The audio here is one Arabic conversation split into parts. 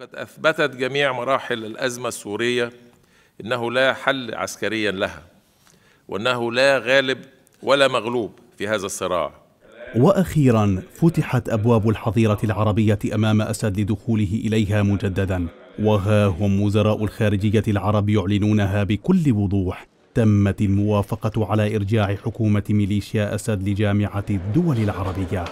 قد أثبتت جميع مراحل الأزمة السورية أنه لا حل عسكريا لها وأنه لا غالب ولا مغلوب في هذا الصراع وأخيرا فتحت أبواب الحظيرة العربية أمام أسد لدخوله إليها مجددا وها هم وزراء الخارجية العرب يعلنونها بكل وضوح تمت الموافقة على إرجاع حكومة ميليشيا أسد لجامعة الدول العربية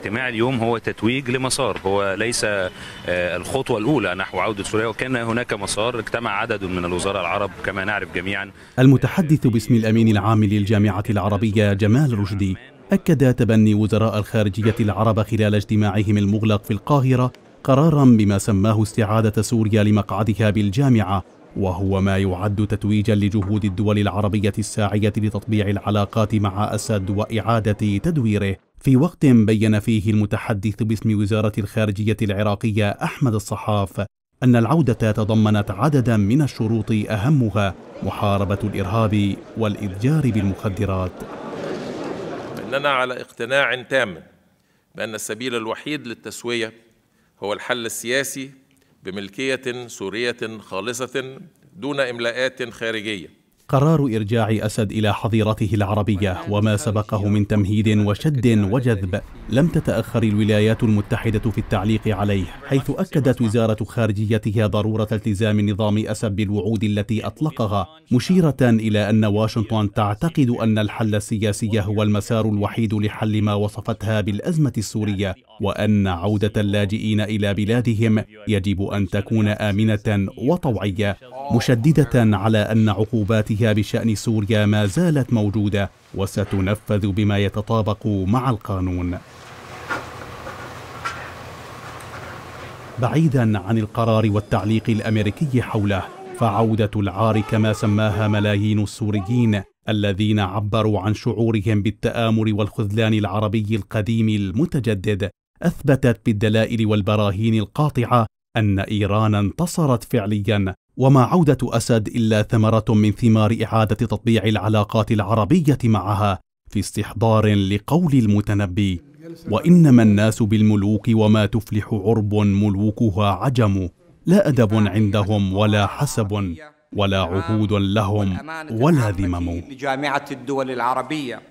اجتماع اليوم هو تتويج لمسار هو ليس آه، الخطوة الأولى نحو عودة سوريا وكان هناك مسار اجتمع عدد من الوزراء العرب كما نعرف جميعا المتحدث باسم الأمين العام للجامعة العربية جمال رشدي أكد تبني وزراء الخارجية العرب خلال اجتماعهم المغلق في القاهرة قرارا بما سماه استعادة سوريا لمقعدها بالجامعة وهو ما يعد تتويجا لجهود الدول العربية الساعية لتطبيع العلاقات مع أسد وإعادة تدويره في وقت بين فيه المتحدث باسم وزارة الخارجية العراقية أحمد الصحاف أن العودة تضمنت عددا من الشروط أهمها محاربة الإرهاب والإتجار بالمخدرات إننا على اقتناع تام بأن السبيل الوحيد للتسوية هو الحل السياسي بملكية سورية خالصة دون إملاءات خارجية قرار إرجاع أسد إلى حظيرته العربية وما سبقه من تمهيد وشد وجذب لم تتأخر الولايات المتحدة في التعليق عليه حيث أكدت وزارة خارجيتها ضرورة التزام نظام أسد بالوعود التي أطلقها مشيرة إلى أن واشنطن تعتقد أن الحل السياسي هو المسار الوحيد لحل ما وصفتها بالأزمة السورية وأن عودة اللاجئين إلى بلادهم يجب أن تكون آمنة وطوعية مشددة على أن عقوباتها بشأن سوريا ما زالت موجودة وستنفذ بما يتطابق مع القانون بعيدا عن القرار والتعليق الأمريكي حوله فعودة العار كما سماها ملايين السوريين الذين عبروا عن شعورهم بالتآمر والخذلان العربي القديم المتجدد أثبتت بالدلائل والبراهين القاطعة أن إيران انتصرت فعليا وما عودة أسد إلا ثمرة من ثمار إعادة تطبيع العلاقات العربية معها في استحضار لقول المتنبي وإنما الناس بالملوك وما تفلح عرب ملوكها عجم لا أدب عندهم ولا حسب ولا عهود لهم ولا ذمم لجامعة الدول العربية